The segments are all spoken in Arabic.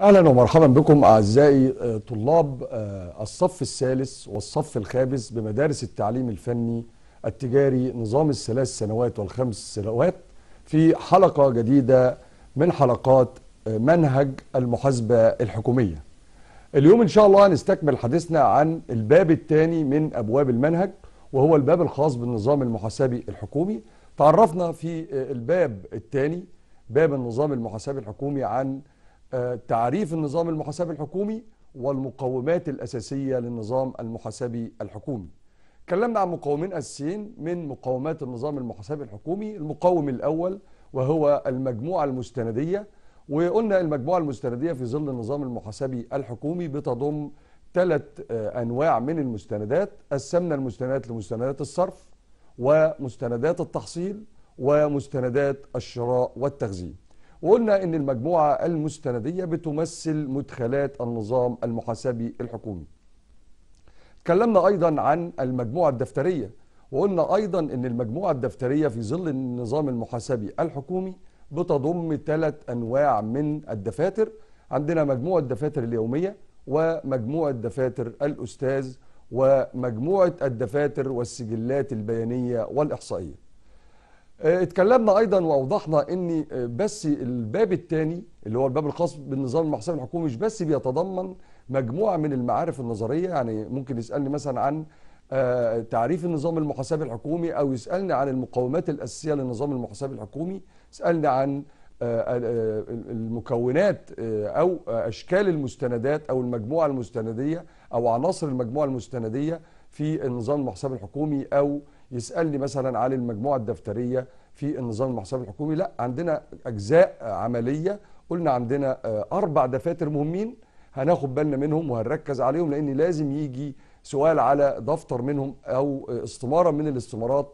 اهلا ومرحبا بكم اعزائي آه، طلاب آه، الصف الثالث والصف الخامس بمدارس التعليم الفني التجاري نظام الثلاث سنوات والخمس سنوات في حلقه جديده من حلقات آه، منهج المحاسبه الحكوميه. اليوم ان شاء الله هنستكمل حديثنا عن الباب الثاني من ابواب المنهج وهو الباب الخاص بالنظام المحاسبي الحكومي. تعرفنا في الباب الثاني باب النظام المحاسبي الحكومي عن آه، تعريف النظام المحاسبي الحكومي والمقومات الأساسية للنظام المحاسبي الحكومي اتكلمنا عن مقومين أساسيين من مقومات النظام المحاسبي الحكومي المقوم الأول وهو المجموعة المستندية وقلنا المجموعة المستندية في ظل النظام المحاسبي الحكومي بتضم ثلاث آه، أنواع من المستندات قسمنا المستندات لمستندات الصرف ومستندات التحصيل ومستندات الشراء والتخزين وقلنا ان المجموعة المستندية بتمثل مدخلات النظام المحاسبي الحكومي اتكلمنا ايضا عن المجموعة الدفترية وقلنا ايضا ان المجموعة الدفترية في ظل النظام المحاسبي الحكومي بتضم ثلاث انواع من الدفاتر عندنا مجموعة الدفاتر اليومية ومجموعة دفاتر الأستاذ ومجموعة الدفاتر والسجلات البيانية والإحصائية آه، اتكلمنا ايضا واوضحنا ان آه، بس الباب الثاني اللي هو الباب الخاص بالنظام المحاسبي الحكومي مش بس بيتضمن مجموعه من المعارف النظريه يعني ممكن يسالني مثلا عن آه، تعريف النظام المحاسبي الحكومي او يسالني عن المقومات الاساسيه للنظام المحاسبي الحكومي يسالني عن المكونات او اشكال المستندات او المجموعه المستنديه او عناصر المجموعه المستنديه في النظام المحاسبي الحكومي او يسالني مثلا عن المجموعه الدفتريه في النظام المحاسبي الحكومي لا عندنا اجزاء عمليه قلنا عندنا آه، اربع دفاتر مهمين هناخد بالنا منهم وهنركز عليهم لان لازم يجي سؤال على دفتر منهم او استماره من الاستمارات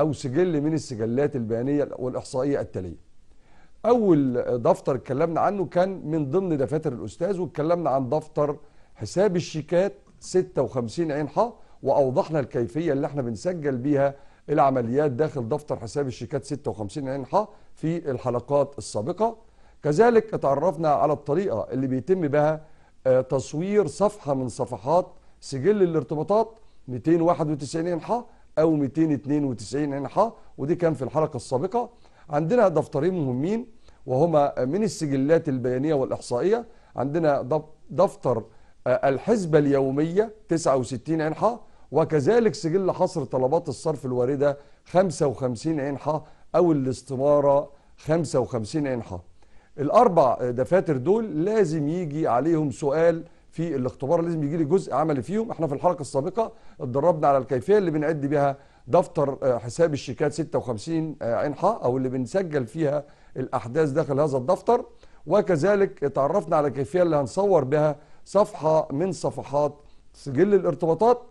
او سجل من السجلات البيانيه والاحصائيه التاليه اول دفتر اتكلمنا عنه كان من ضمن دفاتر الاستاذ واتكلمنا عن دفتر حساب الشيكات 56 عين حا واوضحنا الكيفيه اللي احنا بنسجل بيها العمليات داخل دفتر حساب الشيكات 56 عين ح في الحلقات السابقه كذلك اتعرفنا على الطريقه اللي بيتم بها آه، تصوير صفحه من صفحات سجل الارتباطات 291 عين ح او 292 عين ح ودي كان في الحلقه السابقه عندنا دفترين مهمين وهما من السجلات البيانيه والاحصائيه عندنا دفتر آه، الحسبة اليومية 69 عنحة وكذلك سجل حصر طلبات الصرف الواردة 55 عنحة أو الاستمارة 55 عنحة الأربع دفاتر دول لازم يجي عليهم سؤال في الاختبار لازم يجي لي جزء عملي فيهم احنا في الحلقة السابقة اتدربنا على الكيفية اللي بنعد بها دفتر آه، حساب الشيكات 56 عنحة آه، أو اللي بنسجل فيها الأحداث داخل هذا الدفتر وكذلك اتعرفنا على الكيفية اللي هنصور بها صفحة من صفحات سجل الارتباطات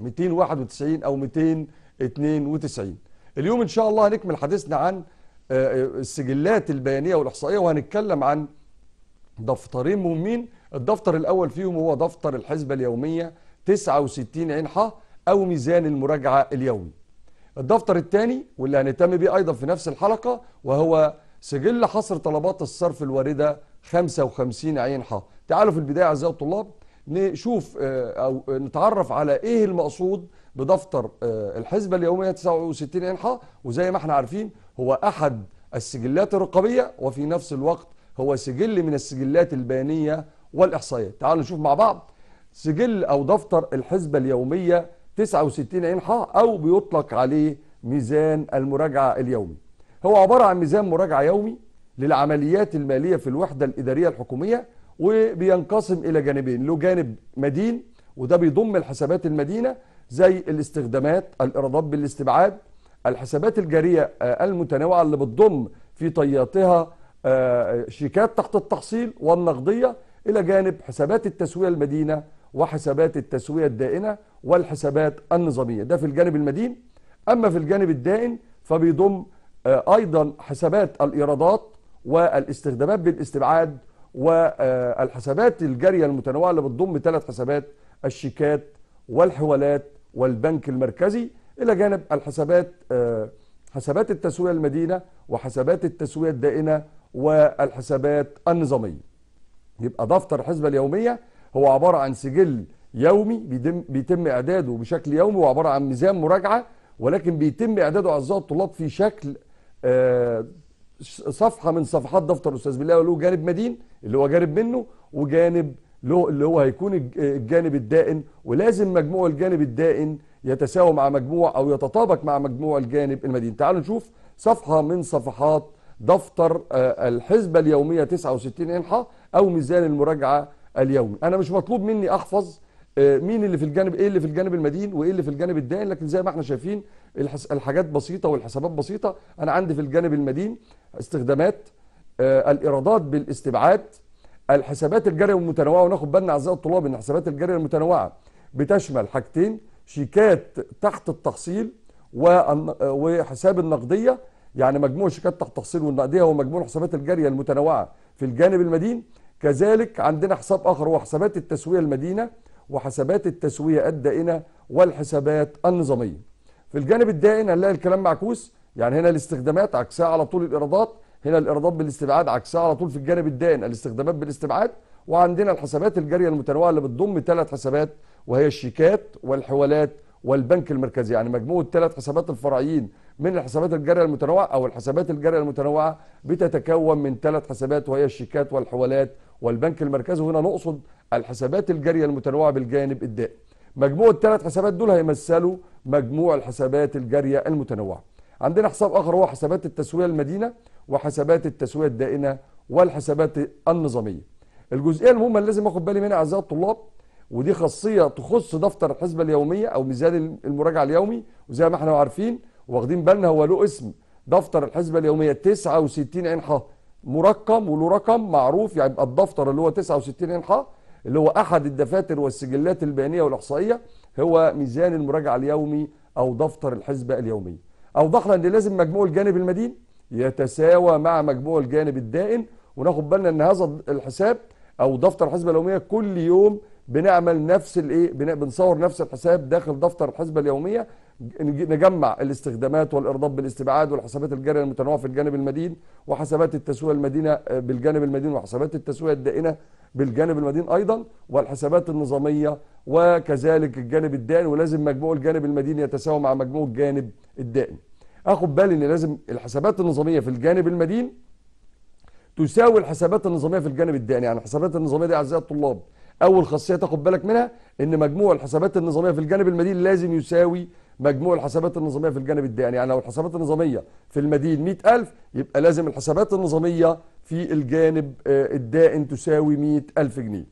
291 أو 292 اليوم إن شاء الله هنكمل حديثنا عن آه، آه، السجلات البيانية والإحصائية وهنتكلم عن دفترين مهمين الدفتر الأول فيهم هو دفتر الحسبة اليومية 69 عين ح أو ميزان المراجعة اليومي الدفتر الثاني واللي هنهتم بيه أيضا في نفس الحلقة وهو سجل حصر طلبات الصرف الواردة 55 عين ح تعالوا في البدايه اعزائي الطلاب نشوف آه، او نتعرف على ايه المقصود بدفتر آه، الحسبه اليوميه 69 عين ح وزي ما احنا عارفين هو احد السجلات الرقابيه وفي نفس الوقت هو سجل من السجلات البيانيه والاحصائيه تعالوا نشوف مع بعض سجل او دفتر الحسبه اليوميه 69 عين ح او بيطلق عليه ميزان المراجعه اليومي هو عباره عن ميزان مراجعه يومي للعمليات المالية في الوحدة الإدارية الحكومية وبينقسم إلى جانبين له جانب مدين وده بيضم الحسابات المدينة زي الاستخدامات الإيرادات بالاستبعاد الحسابات الجارية آه، المتنوعة اللي بتضم في طياتها آه، شيكات تحت التحصيل والنقدية إلى جانب حسابات التسوية المدينة وحسابات التسوية الدائنة والحسابات النظامية ده في الجانب المدين أما في الجانب الدائن فبيضم آه، أيضا حسابات الإيرادات والاستخدامات بالاستبعاد والحسابات الجاريه المتنوعه اللي بتضم ثلاث حسابات الشيكات والحوالات والبنك المركزي الى جانب الحسابات آه، حسابات التسويه المدينه وحسابات التسويه الدائنه والحسابات النظاميه. يبقى دفتر الحسبه اليوميه هو عباره عن سجل يومي بيتم بيتم اعداده بشكل يومي وعباره عن ميزان مراجعه ولكن بيتم اعداده اعزائي الطلاب في شكل آه، صفحه من صفحات دفتر استاذ بالله له جانب مدين اللي هو جانب منه وجانب له اللي هو هيكون الجانب الدائن ولازم مجموع الجانب الدائن يتساوى مع مجموع او يتطابق مع مجموع الجانب المدين تعالوا نشوف صفحه من صفحات دفتر آه، الحسبه اليوميه 69 انحاء او ميزان المراجعه اليومي انا مش مطلوب مني احفظ آه، مين اللي في الجانب ايه اللي في الجانب المدين وايه اللي في الجانب الدائن لكن زي ما احنا شايفين الحاجات بسيطه والحسابات بسيطه انا عندي في الجانب المدين استخدامات آه، الايرادات بالاستبعاد الحسابات الجاريه المتنوعه وناخد بالنا اعزائي الطلاب ان الحسابات الجاريه المتنوعه بتشمل حاجتين شيكات تحت التحصيل وحساب النقديه يعني مجموع شيكات تحت التحصيل والنقديه ومجموع الحسابات الجاريه المتنوعه في الجانب المدين كذلك عندنا حساب اخر هو حسابات التسويه المدينه وحسابات التسويه الدائنه والحسابات النظاميه في الجانب الدائن هنلاقي الكلام معكوس يعني هنا الاستخدامات عكسها على طول الايرادات هنا الايرادات بالاستبعاد عكسها على طول في الجانب الدائن الاستخدامات بالاستبعاد وعندنا الحسابات الجاريه المتنوعه اللي بتضم ثلاث حسابات وهي الشيكات والحوالات والبنك المركزي يعني مجموع الثلاث حسابات الفرعيين من الحسابات الجاريه المتنوعه او الحسابات الجاريه المتنوعه بتتكون من ثلاث حسابات وهي الشيكات والحوالات والبنك المركزي وهنا نقصد الحسابات الجاريه المتنوعه بالجانب الدائن مجموع الثلاث حسابات دول هيمثلوا مجموع الحسابات الجارية المتنوعة عندنا حساب آخر هو حسابات التسوية المدينة وحسابات التسوية الدائنة والحسابات النظامية الجزئية المهمة اللي لازم اخد بالي منها أعزائي الطلاب ودي خاصية تخص دفتر الحسبة اليومية أو ميزان المراجعة اليومي وزي ما احنا عارفين واخدين بالنا هو له اسم دفتر الحسبة اليومية 69 انحاء مرقم وله رقم معروف يعني يبقى الدفتر اللي هو 69 انحاء اللي هو احد الدفاتر والسجلات البيانيه والاحصائيه هو ميزان المراجعه اليومي او دفتر الحسبه اليومي اوضح لنا ان لازم مجموع الجانب المدين يتساوى مع مجموع الجانب الدائن وناخد بالنا ان هذا الحساب او دفتر الحسبه اليوميه كل يوم بنعمل نفس الايه بنصور نفس الحساب داخل دفتر الحسبه اليوميه نجمع الاستخدامات والارضاب بالاستبعاد والحسابات الجاريه المتنوعه في الجانب المدين وحسابات التسويه المدينه آه، بالجانب المدين وحسابات التسويه الدائنه بالجانب المدين ايضا والحسابات النظاميه وكذلك الجانب الدائن ولازم مجموع الجانب المدين يتساوى مع مجموع الجانب الدائن اخد بالي ان لازم الحسابات النظاميه في الجانب المدين تساوي الحسابات النظاميه في الجانب الدائن يعني الحسابات النظاميه دي اعزائي الطلاب اول خاصيه تاخد بالك منها ان مجموع الحسابات النظاميه في الجانب المدين لازم يساوي مجموع الحسابات النظاميه في الجانب الدائن يعني لو الحسابات النظاميه في المدين 100000 يبقى لازم الحسابات النظاميه في الجانب آه، الدائن تساوي 100000 جنيه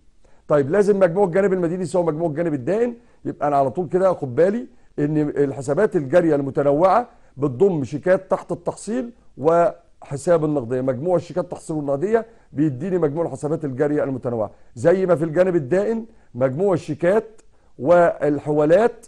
طيب لازم مجموع الجانب المديني يساوي مجموع الجانب الدائن يبقى انا على طول كده خد بالي ان الحسابات الجاريه المتنوعه بتضم شيكات تحت التحصيل وحساب النقديه مجموع الشيكات التحصيل والنقديه بيديني مجموع الحسابات الجاريه المتنوعه زي ما في الجانب الدائن مجموع الشيكات والحوالات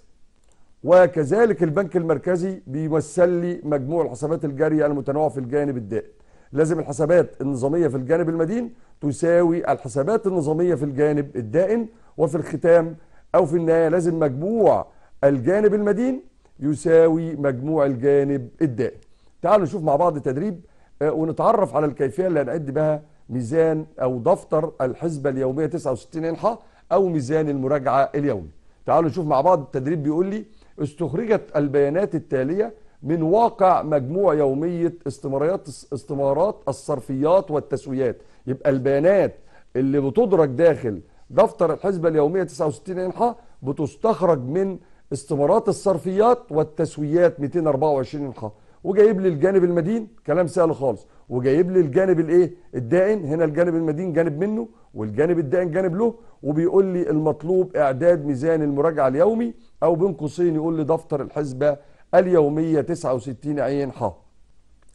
وكذلك البنك المركزي بيمثل لي مجموع الحسابات الجاريه المتنوعه في الجانب الدائم لازم الحسابات النظاميه في الجانب المدين تساوي الحسابات النظاميه في الجانب الدائم وفي الختام او في النهايه لازم مجموع الجانب المدين يساوي مجموع الجانب الدائم تعالوا نشوف مع بعض التدريب آه، ونتعرف على الكيفيه اللي هنعد بها ميزان او دفتر الحسبه اليوميه 69 ح او ميزان المراجعه اليومي تعالوا نشوف مع بعض التدريب بيقول لي استخرجت البيانات التالية من واقع مجموع يومية استمارات استمارات الصرفيات والتسويات يبقى البيانات اللي بتدرج داخل دفتر الحسبة اليومية 69 انحاء بتستخرج من استمارات الصرفيات والتسويات 224 انحاء وجايب لي الجانب المدين كلام سهل خالص وجايب لي الجانب الايه الدائن هنا الجانب المدين جانب منه والجانب الدائن جانب له وبيقول لي المطلوب اعداد ميزان المراجعه اليومي او بين قوسين يقول لي دفتر الحسبه اليوميه 69 عين ح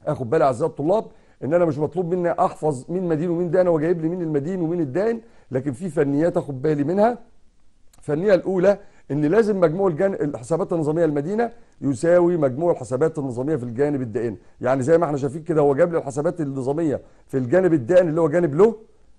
اخد بالي اعزائي الطلاب ان انا مش مطلوب مني احفظ مين مدين ومين دان وجايب لي مين المدين ومين الدان لكن في فنيات اخد بالي منها الفنيه الاولى ان لازم مجموع الجان... الحسابات النظاميه المدينه يساوي مجموع الحسابات النظاميه في الجانب الدائن يعني زي ما احنا شايفين كده هو جاب لي الحسابات النظاميه في الجانب الدائن اللي هو جانب له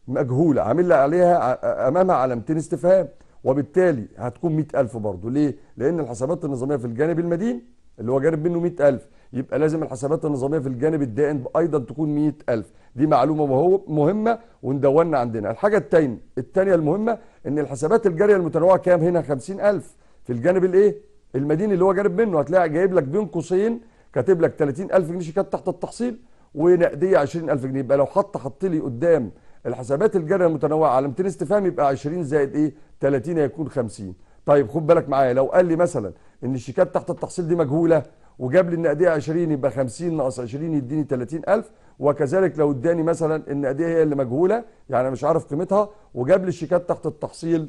مجهوله عامل لي عليها امامها علامتين استفهام وبالتالي هتكون 100000 برضه ليه؟ لأن الحسابات النظامية في الجانب المدين اللي هو جانب منه 100000 يبقى لازم الحسابات النظامية في الجانب الدائن أيضا تكون 100000 دي معلومة وهو مهمة وندونا عندنا الحاجة التانية الثانيه المهمة إن الحسابات الجارية المتنوعة كام هنا 50000 في الجانب الإيه؟ المدين اللي هو جانب منه هتلاقي جايب لك بين قوسين كاتب لك 30000 جنيه شيكات تحت التحصيل ونقديه 20000 جنيه يبقى لو حط حط لي قدام الحسابات الجاريه المتنوعه على 200 استفهام يبقى 20 زائد ايه 30 هيكون 50 طيب خد بالك معايا لو قال لي مثلا ان الشيكات تحت التحصيل دي مجهوله وجاب لي النقديه 20 يبقى 50 ناقص 20 يديني 30000 وكذلك لو اداني مثلا النقديه هي اللي مجهوله يعني مش عارف قيمتها وجاب لي الشيكات تحت التحصيل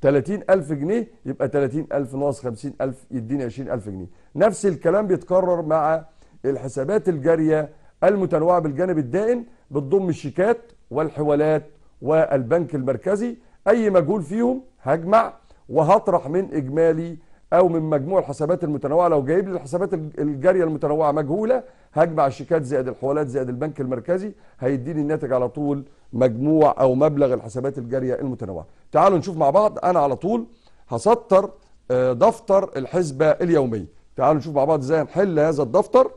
30000 جنيه يبقى 30000 ناقص 50000 يديني 20000 جنيه نفس الكلام بيتكرر مع الحسابات الجاريه المتنوعه بالجانب الدائن بتضم الشيكات والحوالات والبنك المركزي اي مجهول فيهم هجمع وهطرح من اجمالي او من مجموع الحسابات المتنوعه لو جايب لي الحسابات الجاريه المتنوعه مجهوله هجمع الشيكات زائد الحوالات زائد البنك المركزي هيديني الناتج على طول مجموع او مبلغ الحسابات الجاريه المتنوعه تعالوا نشوف مع بعض انا على طول هسطر آه، دفتر الحسبه اليوميه تعالوا نشوف مع بعض ازاي هنحل هذا الدفتر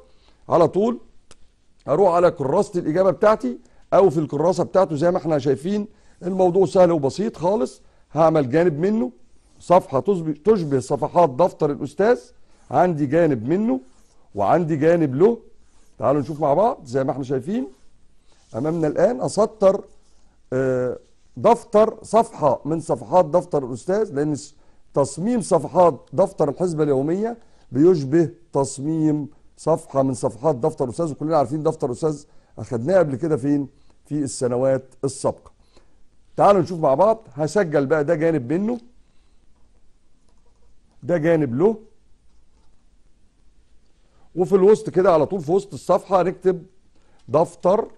على طول اروح على كراسه الاجابه بتاعتي او في الكراسه بتاعته زي ما احنا شايفين الموضوع سهل وبسيط خالص هعمل جانب منه صفحه تشبه صفحات دفتر الاستاذ عندي جانب منه وعندي جانب له تعالوا نشوف مع بعض زي ما احنا شايفين امامنا الان اسطر آه، دفتر صفحه من صفحات دفتر الاستاذ لان تصميم صفحات دفتر الحسبه اليوميه بيشبه تصميم صفحه من صفحات دفتر الاستاذ وكلنا عارفين دفتر الاستاذ اخدناه قبل كده فين؟ في السنوات السابقه تعالوا نشوف مع بعض هسجل بقى ده جانب منه ده جانب له وفي الوسط كده على طول في وسط الصفحه نكتب دفتر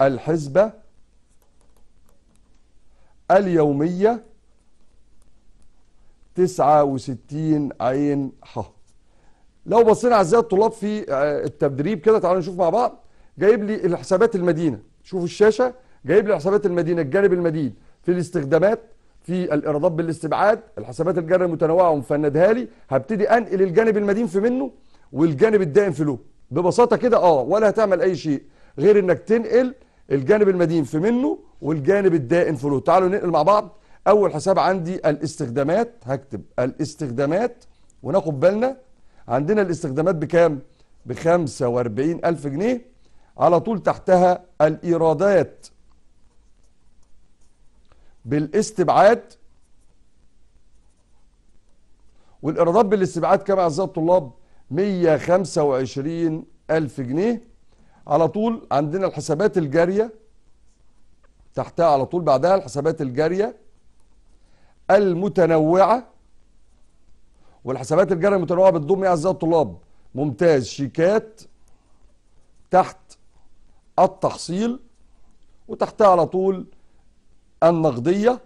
الحسبه اليوميه 69 عين ح لو بصينا على ازاي الطلاب في آه، التدريب كده تعالوا نشوف مع بعض جايب لي الحسابات المدينه شوفوا الشاشه جايب لي حسابات المدينه الجانب المدين في الاستخدامات في الايرادات بالاستبعاد الحسابات الجاريه المتنوعه ومفندها لي هبتدي انقل الجانب المدين في منه والجانب الدائم في له ببساطه كده اه ولا هتعمل اي شيء غير انك تنقل الجانب المدين في منه والجانب الدائم في له تعالوا ننقل مع بعض اول حساب عندي الاستخدامات هكتب الاستخدامات وناخد بالنا عندنا الاستخدامات بكام ب 45000 جنيه على طول تحتها الإيرادات بالاستبعاد والإيرادات بالاستبعاد كما أعزائي الطلاب 125 ألف جنيه على طول عندنا الحسابات الجارية تحتها على طول بعدها الحسابات الجارية المتنوعة والحسابات الجارية المتنوعة بتضم يا أعزائي الطلاب ممتاز شيكات تحت التحصيل وتحتها على طول النقدية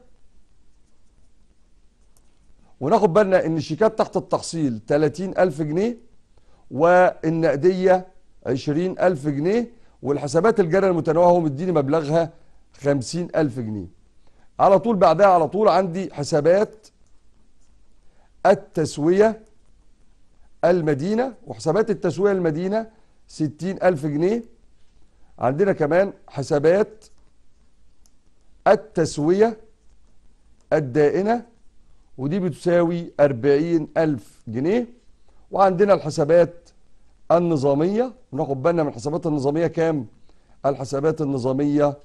وناخد بالنا ان الشيكات تحت التحصيل 30000 جنيه والنقدية 20000 جنيه والحسابات الجارية المتنوعة هو مديني مبلغها 50000 جنيه على طول بعدها على طول عندي حسابات التسوية المدينة وحسابات التسوية المدينة 60000 جنيه عندنا كمان حسابات التسوية الدائنة ودي بتساوي 40000 جنيه وعندنا الحسابات النظامية ناخد بالنا من الحسابات النظامية كام؟ الحسابات النظامية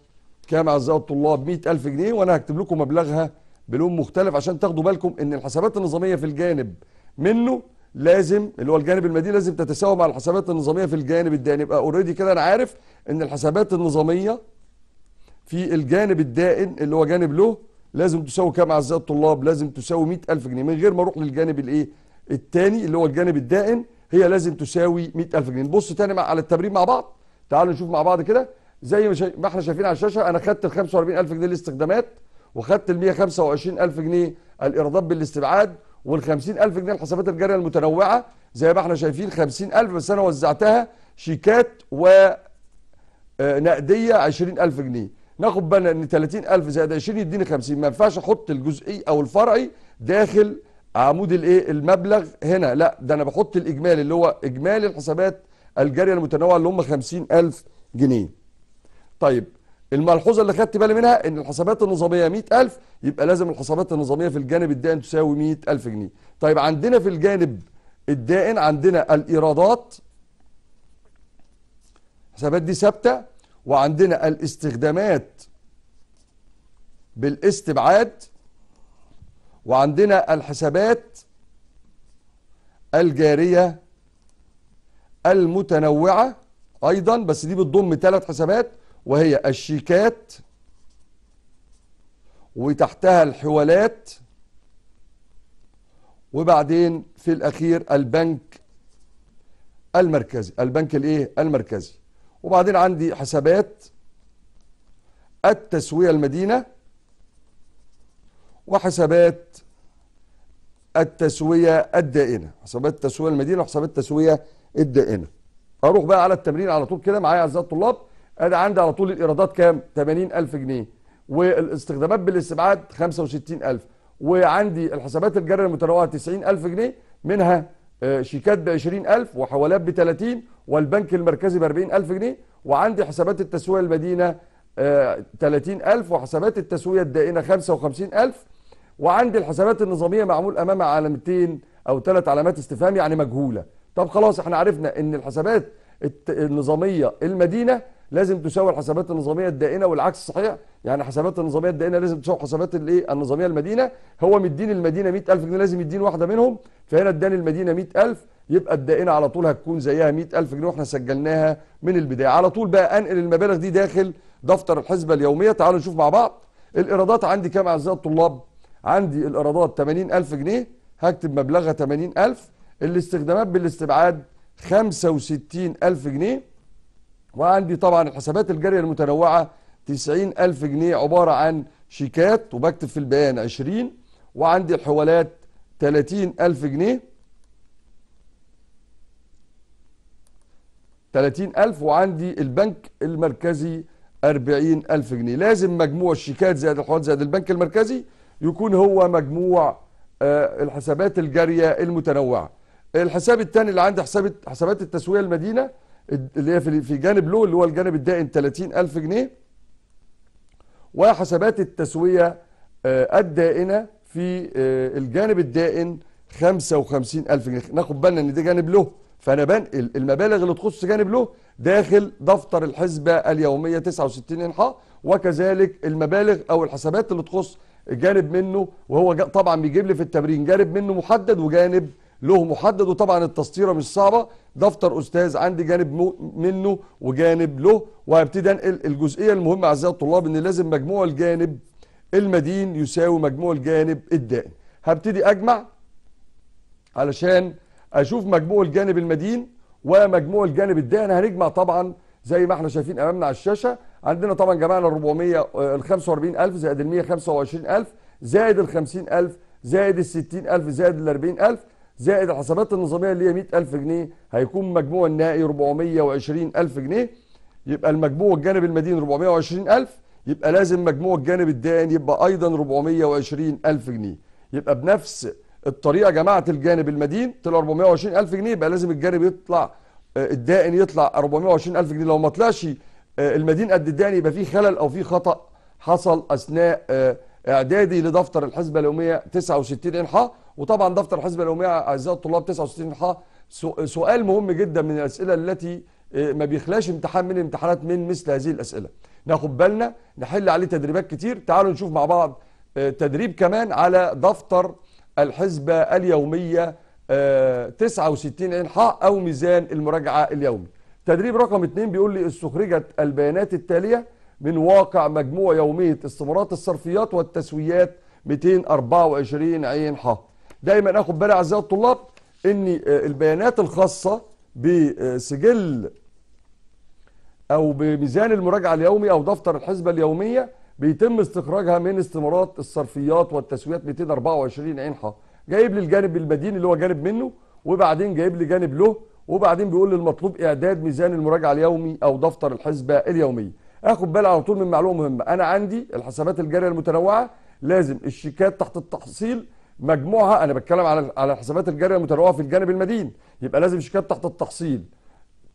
كام أعزائي الطلاب؟ 100000 جنيه وأنا هكتب لكم مبلغها بلون مختلف عشان تاخدوا بالكم إن الحسابات النظامية في الجانب منه لازم اللي هو الجانب المادي لازم تتساوى مع الحسابات النظاميه في الجانب الدائن يبقى اوريدي كده انا عارف ان الحسابات النظاميه في الجانب الدائن اللي هو جانب له لازم تساوي كام اعزائي الطلاب لازم تساوي 100000 جنيه من غير ما اروح للجانب الايه الثاني اللي هو الجانب الدائن هي لازم تساوي 100000 جنيه نبص تاني على التمرين مع بعض تعالوا نشوف مع بعض كده زي ما احنا شايفين على الشاشه انا خدت ال 45000 جنيه الاستخدامات وخدت ال 125000 جنيه الايرادات بالاستبعاد وال ألف جنيه الحسابات الجارية المتنوعة زي ما احنا شايفين 50000 بس أنا وزعتها شيكات و آه، نقدية 20000 جنيه ناخد بالنا إن 30000 زائد 20 يديني 50 ما ينفعش أحط الجزئي أو الفرعي داخل عمود الايه المبلغ هنا لا ده انا بحط الاجمالي اللي هو اجمالي الحسابات الجاريه المتنوعه اللي هم 50000 جنيه طيب الملحوظه اللي خدت بالي منها ان الحسابات النظاميه 100000 يبقى لازم الحسابات النظاميه في الجانب الدائن تساوي 100000 جنيه طيب عندنا في الجانب الدائن عندنا الايرادات الحسابات دي ثابته وعندنا الاستخدامات بالاستبعاد وعندنا الحسابات الجاريه المتنوعه ايضا بس دي بتضم ثلاث حسابات وهي الشيكات وتحتها الحوالات وبعدين في الاخير البنك المركزي البنك الايه المركزي وبعدين عندي حسابات التسويه المدينه وحسابات التسويه الدائنه حسابات التسويه المدينه وحسابات التسويه الدائنه اروح بقى على التمرين على طول كده معايا اعزائي الطلاب انا عندي على طول الايرادات كام 80000 جنيه والاستخدامات بالاستبعاد 65000 وعندي الحسابات الجاريه المتنوعه 90000 جنيه منها آه، شيكات ب 20000 وحوالات ب 30 والبنك المركزي ب 40000 جنيه وعندي حسابات التسويه المدينه 30000 آه، وحسابات التسويه الدائنه 55000 وعندي الحسابات النظاميه معمول امامها علامتين او ثلاث علامات استفهام يعني مجهوله طب خلاص احنا عرفنا ان الحسابات النظاميه المدينه لازم تساوي الحسابات النظاميه الدائنه والعكس صحيح يعني حسابات النظاميه الدائنه لازم تساوي حسابات الايه النظاميه المدينه هو مدين المدينه 100000 جنيه لازم يديني واحده منهم فهنا اداني المدينه 100000 يبقى الدائنه على طول هتكون زيها 100000 جنيه واحنا سجلناها من البدايه على طول بقى انقل المبالغ دي داخل دفتر الحسبه اليوميه تعالوا نشوف مع بعض الايرادات عندي كام اعزائي الطلاب عندي الايرادات 80000 جنيه هكتب مبلغها 80000 الاستخدامات بالاستبعاد 65000 جنيه وعندي طبعا الحسابات الجارية المتنوعة 90 ألف جنيه عبارة عن شيكات وبكتب في البيان 20 وعندي الحوالات 30 ألف جنيه 30 ألف وعندي البنك المركزي 40 ألف جنيه لازم مجموع الشيكات زائد الحوالات زائد البنك المركزي يكون هو مجموع آه، الحسابات الجارية المتنوعة الحساب الثاني اللي عندي حسابات حسابات التسوية المدينة اللي هي في جانب له اللي هو الجانب الدائن 30000 جنيه وحسابات التسوية آه، الدائنة في آه، الجانب الدائن 55000 جنيه ناخد بالنا ان ده جانب له فانا بنقل المبالغ اللي تخص جانب له داخل دفتر الحسبة اليومية 69 انحاء وكذلك المبالغ او الحسابات اللي تخص جانب منه وهو طبعا بيجيب لي في التمرين جانب منه محدد وجانب له محدد وطبعا التسطيره مش صعبه دفتر استاذ عندي جانب منه وجانب له وهبتدي انقل الجزئيه المهمه اعزائي الطلاب ان لازم مجموع الجانب المدين يساوي مجموع الجانب الدائن هبتدي اجمع علشان اشوف مجموع الجانب المدين ومجموع الجانب الدائن هنجمع طبعا زي ما احنا شايفين امامنا على الشاشه عندنا طبعا جمعنا ال 400 ال 45000 زائد ال 125000 زائد ال 50000 زائد ال 60000 زائد ال 40000 زائد الحسابات النظاميه اللي هي 100000 جنيه هيكون مجموع النهائي 420000 جنيه يبقى المجموع الجانب المدين 420000 يبقى لازم مجموع الجانب الدائن يبقى ايضا 420000 جنيه يبقى بنفس الطريقه جماعه الجانب المدين طلع 420000 جنيه يبقى لازم الجانب يطلع آه، الدائن يطلع 420000 جنيه لو ما طلعش آه، المدين قد الدائن يبقى في خلل او في خطا حصل اثناء آه، اعدادي لدفتر الحسبه اليوميه 69 انحاء وطبعا دفتر الحزب الأمية اعزائي الطلاب 69 حا سؤال مهم جدا من الاسئله التي آه، ما بيخلاش امتحان من الامتحانات من مثل هذه الاسئله ناخد بالنا نحل عليه تدريبات كتير تعالوا نشوف مع بعض آه، تدريب كمان على دفتر الحسبة اليومية 69 آه، إنحاء أو ميزان المراجعة اليومي تدريب رقم 2 بيقول لي استخرجت البيانات التالية من واقع مجموع يومية استمارات الصرفيات والتسويات 224 عين حا دايما اخد بالي اعزائي الطلاب ان آه، البيانات الخاصه بسجل او بميزان المراجعه اليومي او دفتر الحسبه اليوميه بيتم استخراجها من استمارات الصرفيات والتسويات 224 عين ح جايب لي الجانب المديني اللي هو جانب منه وبعدين جايب لي جانب له وبعدين بيقول لي المطلوب اعداد ميزان المراجعه اليومي او دفتر الحسبه اليوميه اخد بالي على طول من معلومه مهمه انا عندي الحسابات الجاريه المتنوعه لازم الشيكات تحت التحصيل مجموعها انا بتكلم على على الحسابات الجاريه المتنوعه في الجانب المدين يبقى لازم شيكات تحت التحصيل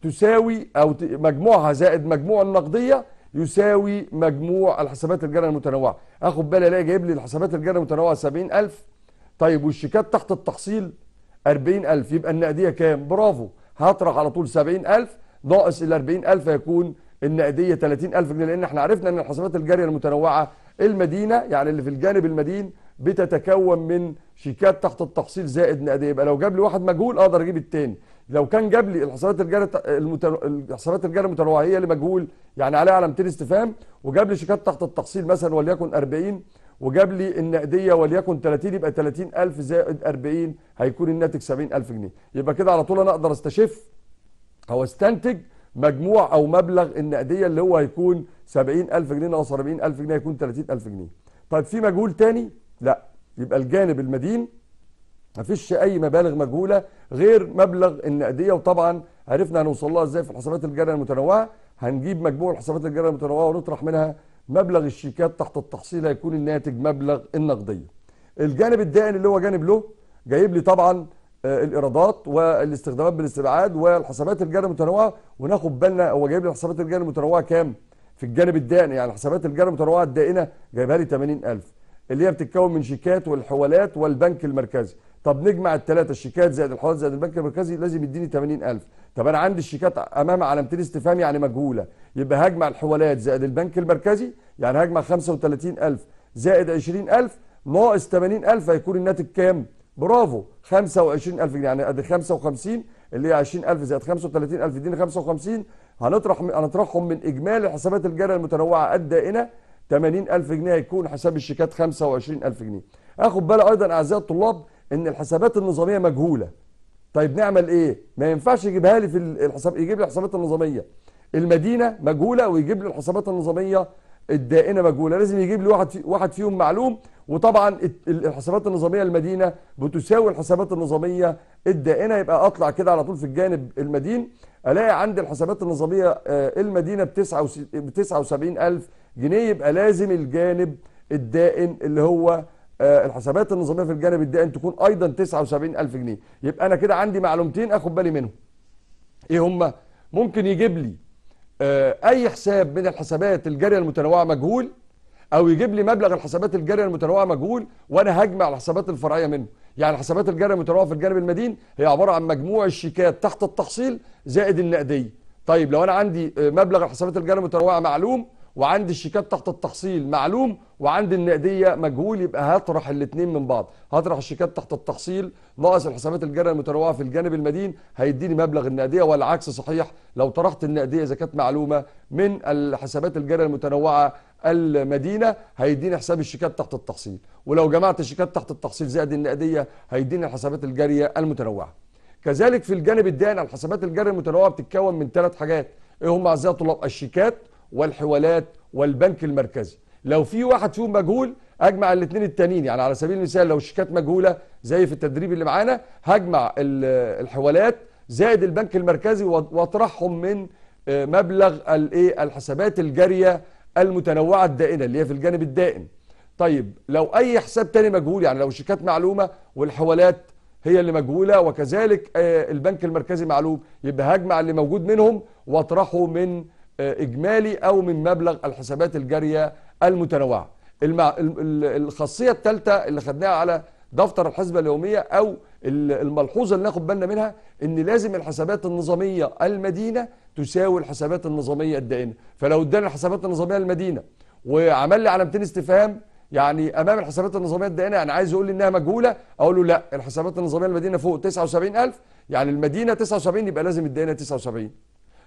تساوي او مجموعها زائد مجموع النقديه يساوي مجموع الحسابات الجاريه المتنوعه اخد بالي الاقي جايب لي الحسابات الجاريه المتنوعه 70000 طيب والشيكات تحت التحصيل 40000 يبقى النقديه كام برافو هطرح على طول 70000 ناقص ال 40000 هيكون النقديه 30000 جنيه لان احنا عرفنا ان الحسابات الجاريه المتنوعه المدينه يعني اللي في الجانب المدين بتتكون من شيكات تحت التحصيل زائد نقديه يبقى لو جاب لي واحد مجهول اقدر اجيب الثاني لو كان جاب لي الحسابات الجاريه المتنو... الحسابات الجاريه المتنوعه هي اللي مجهول يعني عليها علامتين استفهام وجاب لي شيكات تحت التحصيل مثلا وليكن 40 وجاب لي النقديه وليكن 30 يبقى 30000 زائد 40 هيكون الناتج 70000 جنيه يبقى كده على طول انا اقدر استشف او استنتج مجموع او مبلغ النقديه اللي هو هيكون 70000 جنيه ناقص 40000 جنيه هيكون 30000 جنيه طيب في مجهول تاني لا يبقى الجانب المدين مفيش اي مبالغ مجهوله غير مبلغ النقديه وطبعا عرفنا هنوصل لها ازاي في الحسابات الجاريه المتنوعه هنجيب مجموع الحسابات الجاريه المتنوعه ونطرح منها مبلغ الشيكات تحت التحصيل هيكون الناتج مبلغ النقديه الجانب الدائن اللي هو جانب له جايب لي طبعا آه، الايرادات والاستخدامات بالاستبعاد والحسابات الجاريه المتنوعه وناخد بالنا هو جايب لي الحسابات الجاريه المتنوعه كام في الجانب الدائن يعني حسابات الجاريه المتنوعه الدائنه جايبها لي 80000 اللي هي بتتكون من شيكات والحوالات والبنك المركزي طب نجمع الثلاثه الشيكات زائد الحوالات زائد البنك المركزي لازم يديني 80000 طب انا عندي الشيكات امام علامتين استفهام يعني مجهوله يبقى هجمع الحوالات زائد البنك المركزي يعني هجمع 35000 زائد 20000 ناقص 80000 هيكون الناتج كام برافو 25000 جنيه يعني ادي 55 اللي هي 20000 زائد 35000 يديني 55 هنطرح هنطرحهم من اجمالي الحسابات الجاريه المتنوعه الدائنه 80000 جنيه هيكون حساب الشيكات 25000 جنيه اخد بالي ايضا اعزائي الطلاب ان الحسابات النظاميه مجهوله طيب نعمل ايه ما ينفعش يجيبها لي في الحساب يجيب لي الحسابات النظاميه المدينه مجهوله ويجيب لي الحسابات النظاميه الدائنه مجهوله لازم يجيب لي واحد في واحد فيهم معلوم وطبعا الحسابات النظاميه المدينه بتساوي الحسابات النظاميه الدائنه يبقى اطلع كده على طول في الجانب المدين الاقي عندي الحسابات النظاميه آه، المدينه ب ب 79000 جنيه يبقى لازم الجانب الدائن اللي هو آه، الحسابات النظاميه في الجانب الدائن تكون ايضا 79000 جنيه يبقى انا كده عندي معلومتين اخد بالي منهم ايه هما ممكن يجيب لي آه، اي حساب من الحسابات الجاريه المتنوعه مجهول او يجيب لي مبلغ الحسابات الجاريه المتنوعه مجهول وانا هجمع الحسابات الفرعيه منه يعني الحسابات الجاريه المتنوعه في الجانب المدين هي عباره عن مجموع الشيكات تحت التحصيل زائد النقديه طيب لو انا عندي آه، مبلغ الحسابات الجاريه المتنوعه معلوم وعندي الشيكات تحت التحصيل معلوم وعندي النقديه مجهول يبقى هطرح الاثنين من بعض هطرح الشيكات تحت التحصيل ناقص الحسابات الجاريه المتنوعه في الجانب المدين هيديني مبلغ النقديه والعكس صحيح لو طرحت النقديه اذا كانت معلومه من الحسابات الجاريه المتنوعه المدينه هيديني حساب الشيكات تحت التحصيل ولو جمعت الشيكات تحت التحصيل زائد النقديه هيديني الحسابات الجاريه المتنوعه كذلك في الجانب الدائن الحسابات الجاريه المتنوعه بتتكون من ثلاث حاجات ايه هم اعزائي الطلاب الشيكات والحوالات والبنك المركزي لو في واحد فيهم مجهول اجمع الاثنين التانيين يعني على سبيل المثال لو الشيكات مجهوله زي في التدريب اللي معانا هجمع الحوالات زائد البنك المركزي واطرحهم من آه، مبلغ الايه الحسابات الجاريه المتنوعه الدائنه اللي هي في الجانب الدائم طيب لو اي حساب تاني مجهول يعني لو الشيكات معلومه والحوالات هي اللي مجهوله وكذلك آه، البنك المركزي معلوم يبقى هجمع اللي موجود منهم واطرحه من آه، اجمالي او من مبلغ الحسابات الجاريه المتنوعه المع... الخاصيه الثالثه اللي خدناها على دفتر الحسبه اليوميه او الملحوظه اللي ناخد بالنا منها ان لازم الحسابات النظاميه المدينه تساوي الحسابات النظاميه الدائنه فلو ادانا الحسابات النظاميه المدينه وعمل لي علامتين استفهام يعني امام الحسابات النظاميه الدائنه انا عايز يقول لي انها مجهوله اقول له لا الحسابات النظاميه المدينه فوق 79000 يعني المدينه 79 يبقى لازم الدائنه 79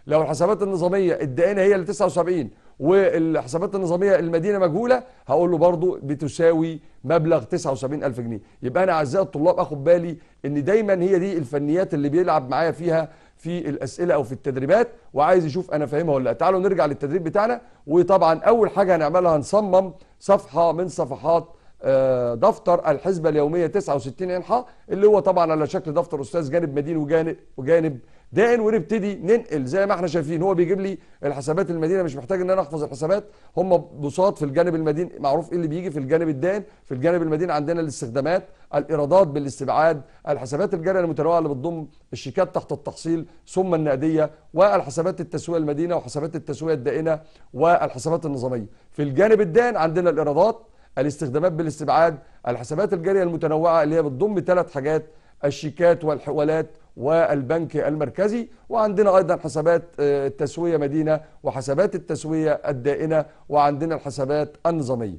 لو الحسابات النظاميه الدقانه هي اللي 79 والحسابات النظاميه المدينه مجهوله هقول له برضو بتساوي مبلغ ألف جنيه يبقى انا اعزائي الطلاب اخد بالي ان دايما هي دي الفنيات اللي بيلعب معايا فيها في الاسئله او في التدريبات وعايز يشوف انا فاهمها ولا لا تعالوا نرجع للتدريب بتاعنا وطبعا اول حاجه هنعملها هنصمم صفحه من صفحات آه، دفتر الحسبه اليوميه 69 انحاء اللي هو طبعا على شكل دفتر استاذ جانب مدين وجانب وجانب دائن ونبتدي ننقل زي ما احنا شايفين هو بيجيب لي الحسابات المدينه مش محتاج ان انا احفظ الحسابات هم بساط في الجانب المدين معروف ايه اللي بيجي في الجانب الدائن في الجانب المدين عندنا الاستخدامات الايرادات بالاستبعاد الحسابات الجاريه المتنوعه اللي بتضم الشيكات تحت التحصيل ثم النقديه والحسابات التسويه المدينه وحسابات التسويه الدائنه والحسابات النظاميه في الجانب الدائن عندنا الايرادات الاستخدامات بالاستبعاد الحسابات الجاريه المتنوعه اللي هي بتضم ثلاث حاجات الشيكات والحوالات والبنك المركزي وعندنا أيضا حسابات آه، التسوية مدينة وحسابات التسوية الدائنة وعندنا الحسابات النظامية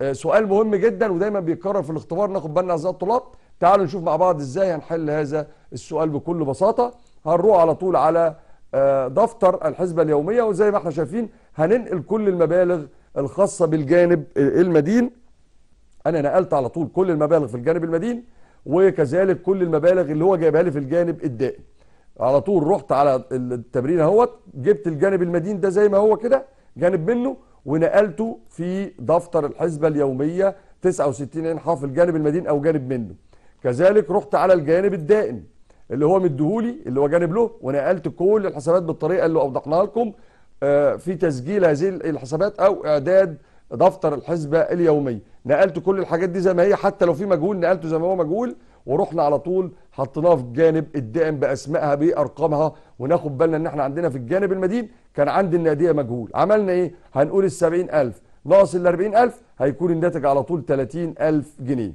آه، سؤال مهم جدا ودايما بيتكرر في الاختبار ناخد بالنا أعزائي الطلاب تعالوا نشوف مع بعض إزاي هنحل هذا السؤال بكل بساطة هنروح على طول على آه، دفتر الحسبة اليومية وزي ما احنا شايفين هننقل كل المبالغ الخاصة بالجانب المدين أنا نقلت على طول كل المبالغ في الجانب المدين وكذلك كل المبالغ اللي هو جايبها لي في الجانب الدائم على طول رحت على التمرين اهوت جبت الجانب المدين ده زي ما هو كده جانب منه ونقلته في دفتر الحسبه اليوميه 69 عين حاف الجانب المدين او جانب منه كذلك رحت على الجانب الدائم اللي هو مديهولي اللي هو جانب له ونقلت كل الحسابات بالطريقه اللي اوضحناها لكم آه، في تسجيل هذه الحسابات او اعداد دفتر الحسبه اليوميه نقلت كل الحاجات دي زي ما هي حتى لو في مجهول نقلته زي ما هو مجهول ورحنا على طول حطيناها في جانب الدائم باسمائها بارقامها وناخد بالنا ان احنا عندنا في الجانب المدين كان عندي الناديه مجهول عملنا ايه هنقول ال70000 ناقص ال40000 هيكون الناتج على طول 30000 جنيه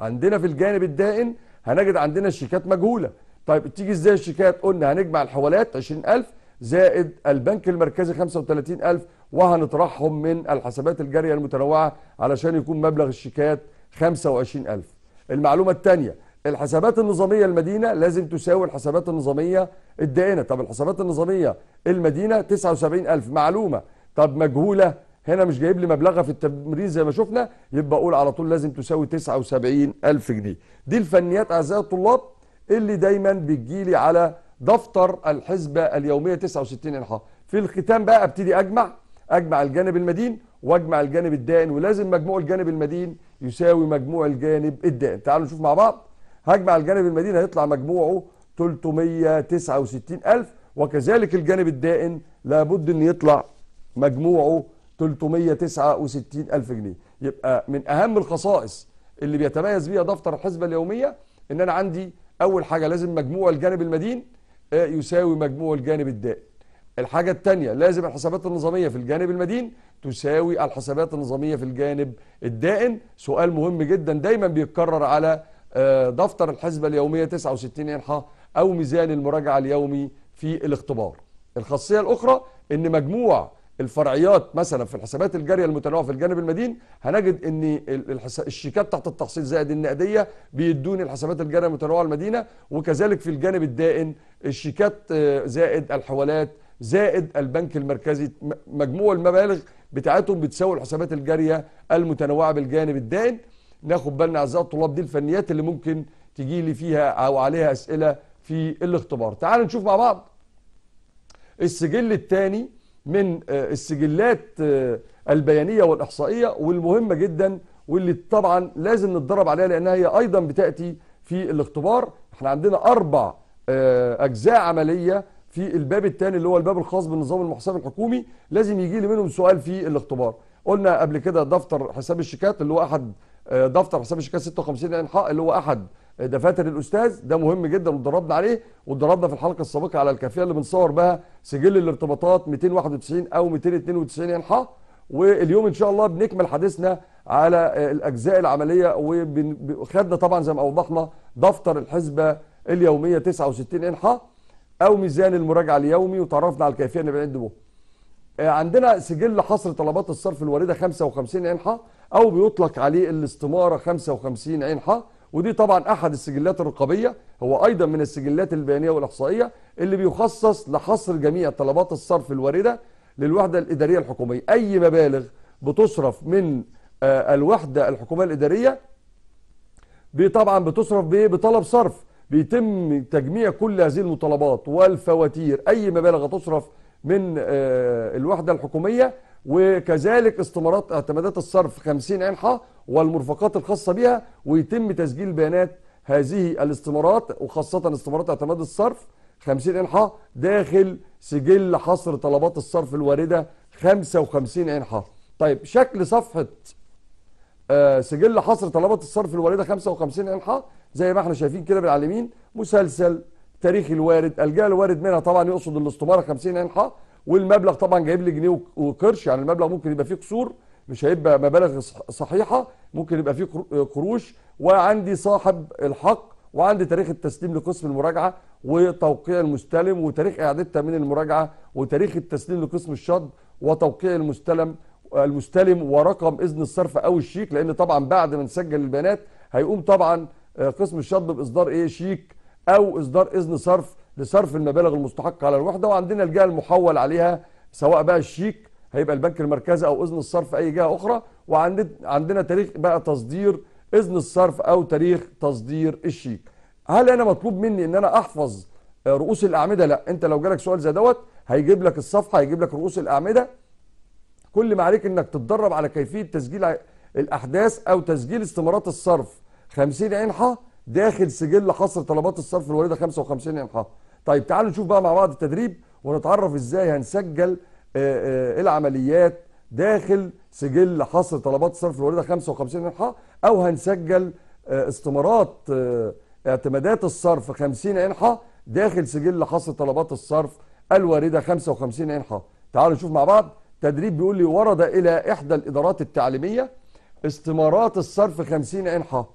عندنا في الجانب الدائن هنجد عندنا الشيكات مجهوله طيب تيجي ازاي الشيكات قلنا هنجمع الحوالات 20000 زائد البنك المركزي 35000 وهنطرحهم من الحسابات الجاريه المتنوعه علشان يكون مبلغ الشيكات 25000 المعلومه الثانيه الحسابات النظاميه المدينه لازم تساوي الحسابات النظاميه الدائنه طب الحسابات النظاميه المدينه 79000 معلومه طب مجهوله هنا مش جايب لي مبلغها في التمرين زي ما شفنا يبقى اقول على طول لازم تساوي 79000 جنيه دي الفنيات اعزائي الطلاب اللي دايما بتجيلي على دفتر الحسبه اليوميه 69 انحاء في الختام بقى ابتدي اجمع اجمع الجانب المدين واجمع الجانب الدائن ولازم مجموع الجانب المدين يساوي مجموع الجانب الدائن تعالوا نشوف مع بعض هجمع الجانب المدين هيطلع مجموعه 369000 وكذلك الجانب الدائن لابد ان يطلع مجموعه 369000 جنيه يبقى من اهم الخصائص اللي بيتميز بيها دفتر الحسبه اليوميه ان انا عندي اول حاجه لازم مجموع الجانب المدين آه، يساوي مجموع الجانب الدائن الحاجة الثانية لازم الحسابات النظامية في الجانب المدين تساوي الحسابات النظامية في الجانب الدائن سؤال مهم جدا دايما بيتكرر على آه، دفتر الحسبة اليومية 69 إنحاء أو ميزان المراجعة اليومي في الاختبار الخاصية الأخرى أن مجموع الفرعيات مثلا في الحسابات الجارية المتنوعة في الجانب المدين هنجد أن الشيكات تحت التحصيل زائد النقدية بيدوني الحسابات الجارية المتنوعة المدينة وكذلك في الجانب الدائن الشيكات آه، زائد الحوالات زائد البنك المركزي مجموع المبالغ بتاعتهم بتساوي الحسابات الجاريه المتنوعه بالجانب الدائم ناخد بالنا اعزائي الطلاب دي الفنيات اللي ممكن تجي لي فيها او عليها اسئله في الاختبار تعال نشوف مع بعض السجل الثاني من آه، السجلات آه، البيانيه والاحصائيه والمهمه جدا واللي طبعا لازم نتدرب عليها لانها هي ايضا بتاتي في الاختبار احنا عندنا اربع آه، اجزاء عمليه في الباب الثاني اللي هو الباب الخاص بالنظام المحاسبي الحكومي لازم يجي لي منهم سؤال في الاختبار قلنا قبل كده دفتر حساب الشيكات اللي هو احد آه، دفتر حساب الشيكات 56 انحاء اللي هو احد دفاتر الاستاذ ده مهم جدا واتدربنا عليه واتدربنا في الحلقه السابقه على الكافيه اللي بنصور بها سجل الارتباطات 291 او 292 انحاء واليوم ان شاء الله بنكمل حديثنا على آه، الاجزاء العمليه وخدنا طبعا زي ما اوضحنا دفتر الحسبه اليوميه 69 انحاء او ميزان المراجعه اليومي وتعرفنا على الكيفيه اللي بنعد آه، عندنا سجل حصر طلبات الصرف الوارده 55 عنحه او بيطلق عليه الاستماره 55 عنحه ودي طبعا احد السجلات الرقابيه هو ايضا من السجلات البيانيه والاحصائيه اللي بيخصص لحصر جميع طلبات الصرف الوارده للوحده الاداريه الحكوميه اي مبالغ بتصرف من آه، الوحده الحكوميه الاداريه طبعا بتصرف بايه بطلب صرف بيتم تجميع كل هذه المطالبات والفواتير أي مبالغ هتصرف من آه، الوحدة الحكومية وكذلك استمارات اعتمادات الصرف 50 عنحة والمرفقات الخاصة بها ويتم تسجيل بيانات هذه الاستمارات وخاصة استمارات اعتماد الصرف 50 عنحة داخل سجل حصر طلبات الصرف الواردة 55 عنحة طيب شكل صفحة آه، سجل حصر طلبات الصرف الواردة 55 عنحة زي ما احنا شايفين كده من على اليمين مسلسل تاريخ الوارد الجاه الوارد منها طبعا يقصد الاستماره 50 انحاء والمبلغ طبعا جايب لي جنيه وقرش يعني المبلغ ممكن يبقى فيه قصور مش هيبقى مبالغ صحيحه ممكن يبقى فيه قروش وعندي صاحب الحق وعندي تاريخ التسليم لقسم المراجعه وتوقيع المستلم وتاريخ اعادتها من المراجعه وتاريخ التسليم لقسم الشطب وتوقيع المستلم المستلم ورقم اذن الصرف او الشيك لان طبعا بعد ما نسجل البيانات هيقوم طبعا قسم الشطب باصدار ايه شيك او اصدار اذن صرف لصرف المبالغ المستحقه على الوحده وعندنا الجهه المحول عليها سواء بقى الشيك هيبقى البنك المركزي او اذن الصرف اي جهه اخرى وعندنا تاريخ بقى تصدير اذن الصرف او تاريخ تصدير الشيك هل انا مطلوب مني ان انا احفظ رؤوس الاعمده لا انت لو جالك سؤال زي دوت هيجيب لك الصفحه هيجيب لك رؤوس الاعمده كل ما عليك انك تتدرب على كيفيه تسجيل الاحداث او تسجيل استمارات الصرف 50 انحاء داخل سجل حصر طلبات الصرف الوالده 55 انحاء طيب تعالوا نشوف بقى مع بعض التدريب ونتعرف ازاي هنسجل آه، آه، العمليات داخل سجل حصر طلبات الصرف الوالده 55 انحاء او هنسجل آه، استمارات اعتمادات الصرف 50 انحاء داخل سجل حصر طلبات الصرف الوارده 55 انحاء تعالوا نشوف مع بعض تدريب بيقول لي ورد الى احدى الادارات التعليميه استمارات الصرف 50 انحاء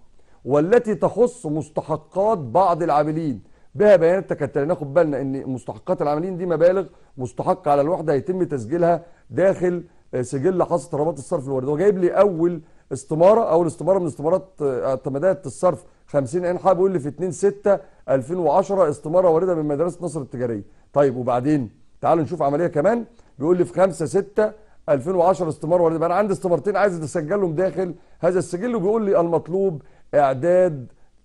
والتي تخص مستحقات بعض العاملين بها بيانات تكتلنا ناخد بالنا ان مستحقات العاملين دي مبالغ مستحقه على الوحده هيتم تسجيلها داخل آه، سجل حصه رباط الصرف الوارد وجايب لي اول استماره اول استماره من استمارات آه، اعتمادات الصرف 50 عين حاب بيقول لي في 2 6 2010 استماره وارده من مدرسه نصر التجاريه طيب وبعدين تعالوا نشوف عمليه كمان بيقول لي في 5 6 2010 استماره وارده انا عندي استمارتين عايز اسجلهم داخل هذا السجل وبيقول لي المطلوب اعداد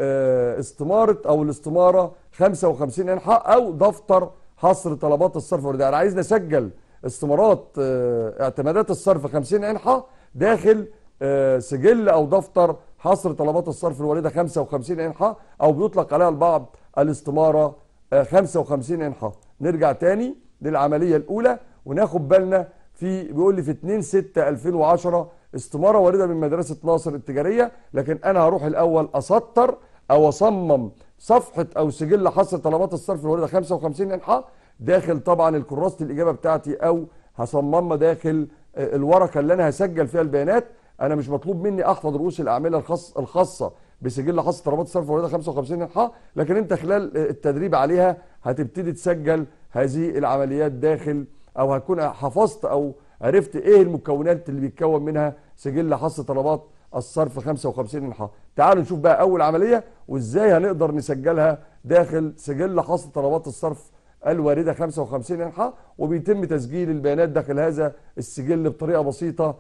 آه، استماره او الاستماره 55 انحاء او دفتر حصر طلبات الصرف والرداء انا عايز نسجل استمارات آه، اعتمادات الصرف 50 انحاء داخل آه، سجل او دفتر حصر طلبات الصرف الوالده 55 انحاء او بيطلق عليها البعض الاستماره 55 انحاء نرجع تاني للعمليه الاولى وناخد بالنا في بيقول لي في 2 6 2010 استماره وارده من مدرسه ناصر التجاريه لكن انا هروح الاول اسطر او اصمم صفحه او سجل حصر طلبات الصرف الوارده 55 انحاء داخل طبعا الكراسه الاجابه بتاعتي او هصممها داخل آه، الورقه اللي انا هسجل فيها البيانات انا مش مطلوب مني احفظ رؤوس الأعمال الخاص الخاصه بسجل حصه طلبات الصرف الواردة 55 انحاء لكن انت خلال آه، التدريب عليها هتبتدي تسجل هذه العمليات داخل او هتكون حفظت او عرفت ايه المكونات اللي بيتكون منها سجل حصه طلبات الصرف 55 انحاء تعالوا نشوف بقى اول عمليه وازاي هنقدر نسجلها داخل سجل حصه طلبات الصرف الوارده 55 انحاء وبيتم تسجيل البيانات داخل هذا السجل بطريقه بسيطه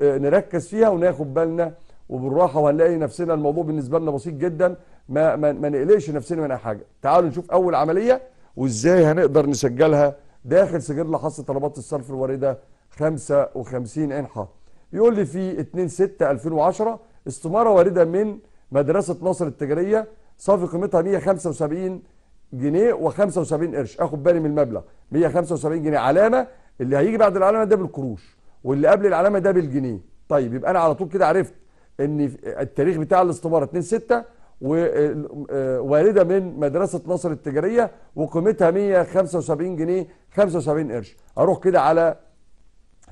آه، نركز فيها وناخد بالنا وبالراحه وهنلاقي نفسنا الموضوع بالنسبه لنا بسيط جدا ما ما, ما نقلقش نفسنا من اي حاجه تعالوا نشوف اول عمليه وازاي هنقدر نسجلها داخل سجل حصه طلبات الصرف الوارده 55 انحه يقول لي في 2 6 2010 استماره وارده من مدرسه نصر التجاريه صافي قيمتها 175 جنيه و75 قرش اخد بالي من المبلغ 175 جنيه علامه اللي هيجي بعد العلامه ده بالقروش واللي قبل العلامه ده بالجنيه طيب يبقى انا على طول كده عرفت ان التاريخ بتاع الاستماره 2 6 ووالده من مدرسه نصر التجاريه وقيمتها 175 جنيه 75 قرش اروح كده على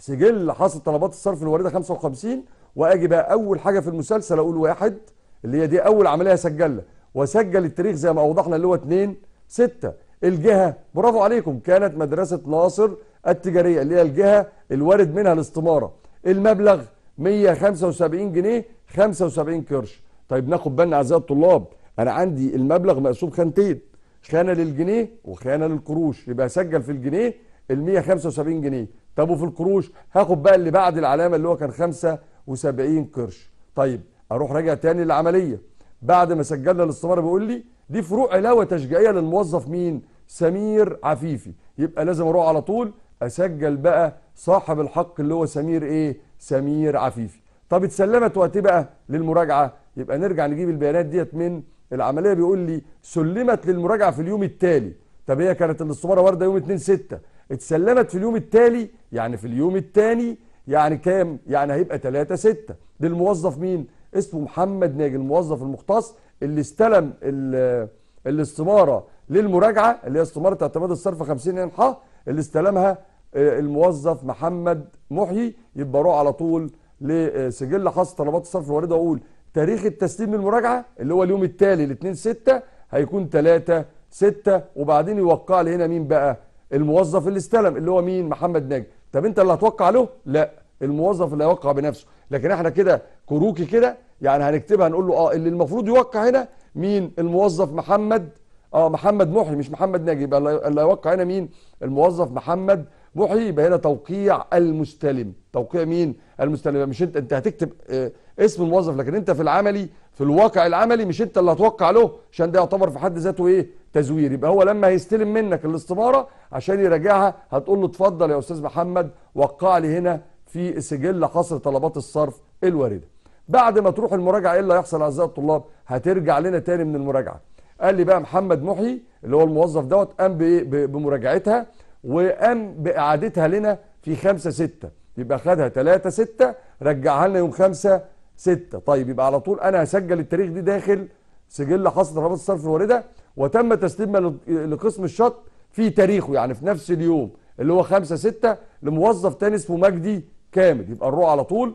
سجل حصل طلبات الصرف الوارده 55 واجي بقى اول حاجه في المسلسل اقول واحد اللي هي دي اول عمليه سجلها وسجل التاريخ زي ما اوضحنا اللي هو 2 6 الجهه برافو عليكم كانت مدرسه ناصر التجاريه اللي هي الجهه الوارد منها الاستماره المبلغ 175 جنيه 75 قرش طيب ناخد بالنا اعزائي الطلاب انا عندي المبلغ مقسوم خانتين خانه للجنيه وخانه للقروش يبقى سجل في الجنيه ال 175 جنيه طب وفي القروش هاخد بقى اللي بعد العلامه اللي هو كان 75 قرش طيب اروح راجع تاني للعمليه بعد ما سجلنا الاستماره بيقول لي دي فروع علاوه تشجيعيه للموظف مين سمير عفيفي يبقى لازم اروح على طول اسجل بقى صاحب الحق اللي هو سمير ايه سمير عفيفي طب اتسلمت وقت بقى للمراجعه يبقى نرجع نجيب البيانات ديت من العمليه بيقول لي سلمت للمراجعه في اليوم التالي طب هي كانت الاستماره وارده يوم 2 6 اتسلمت في اليوم التالي يعني في اليوم التاني يعني كام يعني هيبقى 3 6 للموظف مين اسمه محمد ناجي الموظف المختص اللي استلم الاستماره للمراجعه اللي هي استماره اعتماد الصرف 50 انحاء اللي استلمها آه، الموظف محمد محيي يبقى اروح على طول لسجل آه، حظ طلبات الصرف الوارده واقول تاريخ التسليم للمراجعه اللي هو اليوم التالي ل 2 6 هيكون 3 6 وبعدين يوقع لي هنا مين بقى الموظف اللي استلم اللي هو مين محمد ناجي طب انت اللي هتوقع له لا الموظف اللي هيوقع بنفسه لكن احنا كده كروكي كده يعني هنكتبها نقول له اه اللي المفروض يوقع هنا مين الموظف محمد اه محمد محي مش محمد ناجي يبقى اللي هيوقع هنا مين الموظف محمد محي يبقى هنا توقيع المستلم توقيع مين المستلم مش انت انت هتكتب اه اسم الموظف لكن انت في العملي في الواقع العملي مش انت اللي هتوقع له عشان ده يعتبر في حد ذاته ايه تزوير يبقى هو لما هيستلم منك الاستماره عشان يراجعها هتقول له اتفضل يا استاذ محمد وقع لي هنا في سجل حصر طلبات الصرف الوارده. بعد ما تروح المراجعه ايه اللي هيحصل اعزائي الطلاب؟ هترجع لنا تاني من المراجعه. قال لي بقى محمد محي اللي هو الموظف دوت قام بمراجعتها وقام باعادتها لنا في 5 6 يبقى خدها 3 6 رجعها لنا يوم 5 6 طيب يبقى على طول انا هسجل التاريخ دي داخل سجل حصر طلبات الصرف الوارده وتم تسليمها لقسم الشط في تاريخه يعني في نفس اليوم اللي هو 5 6 لموظف تاني اسمه مجدي كامل يبقى نروح على طول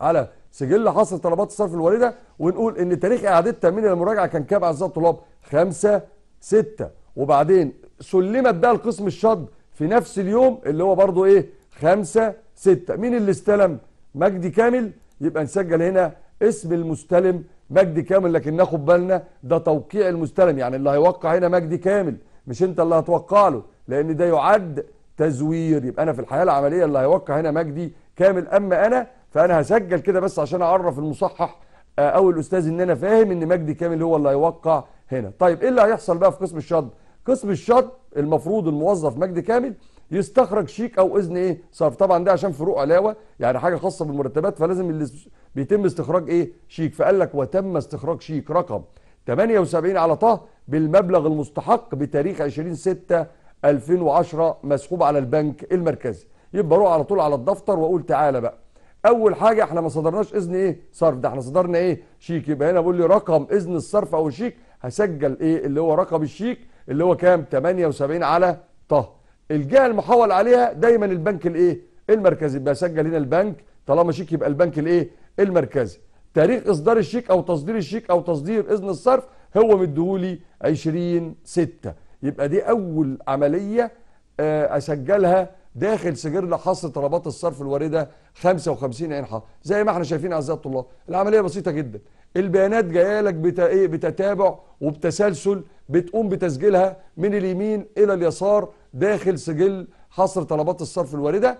على سجل حصر طلبات الصرف الوارده ونقول ان تاريخ اعاده تامين المراجعه كان كام اعزائي الطلاب 5 6 وبعدين سلمت بقى لقسم الشط في نفس اليوم اللي هو برضو ايه 5 6 مين اللي استلم مجدي كامل يبقى نسجل هنا اسم المستلم مجدي كامل لكن ناخد بالنا ده توقيع المستلم يعني اللي هيوقع هنا مجدي كامل مش انت اللي هتوقع له لان ده يعد تزوير يبقى انا في الحياه العمليه اللي هيوقع هنا مجدي كامل اما انا فانا هسجل كده بس عشان اعرف المصحح آه، او الاستاذ ان انا فاهم ان مجدي كامل هو اللي هيوقع هنا طيب ايه اللي هيحصل بقى في قسم الشطب قسم الشطب المفروض الموظف مجدي كامل يستخرج شيك او اذن ايه صرف طبعا ده عشان فروق علاوه يعني حاجه خاصه بالمرتبات فلازم اللي بيتم استخراج ايه شيك فقال لك وتم استخراج شيك رقم 78 على طه بالمبلغ المستحق بتاريخ 20 6 2010 مسحوب على البنك المركزي يبقى روح على طول على الدفتر واقول تعالى بقى اول حاجه احنا ما صدرناش اذن ايه صرف ده احنا صدرنا ايه شيك يبقى هنا بقول لي رقم اذن الصرف او الشيك هسجل ايه اللي هو رقم الشيك اللي هو كام 78 على طه الجهه المحول عليها دايما البنك الايه المركزي يبقى سجل هنا البنك طالما شيك يبقى البنك الايه المركزي تاريخ اصدار الشيك او تصدير الشيك او تصدير اذن الصرف هو مديهولي 20 6 يبقى دي اول عمليه آه، اسجلها داخل سجل حصه طلبات الصرف الوارده 55 عين حصر زي ما احنا شايفين اعزائي الطلاب العمليه بسيطه جدا البيانات جايه لك إيه؟ بتتابع وبتسلسل بتقوم بتسجيلها من اليمين الى اليسار داخل سجل حصر طلبات الصرف الوارده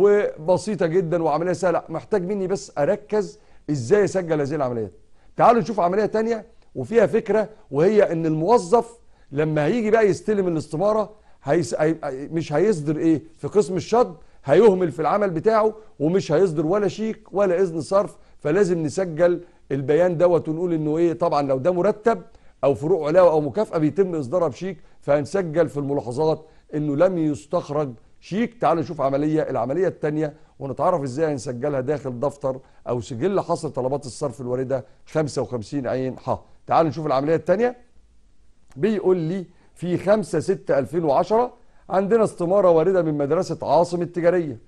وبسيطه جدا وعمليه سهله محتاج مني بس اركز ازاي اسجل هذه العمليات تعالوا نشوف عمليه تانية وفيها فكره وهي ان الموظف لما هيجي بقى يستلم الاستماره هيس... هي... مش هيصدر ايه في قسم الشطب هيهمل في العمل بتاعه ومش هيصدر ولا شيك ولا اذن صرف فلازم نسجل البيان دوت ونقول انه ايه طبعا لو ده مرتب او فروع علاوه او مكافاه بيتم اصدارها بشيك فهنسجل في الملاحظات انه لم يستخرج شيك تعالوا نشوف عمليه العمليه الثانيه ونتعرف ازاي هنسجلها داخل دفتر او سجل حصر طلبات الصرف الوارده 55 عين ح تعالوا نشوف العمليه الثانيه بيقول لي في 5 6 2010 عندنا استماره وارده من مدرسه عاصم التجاريه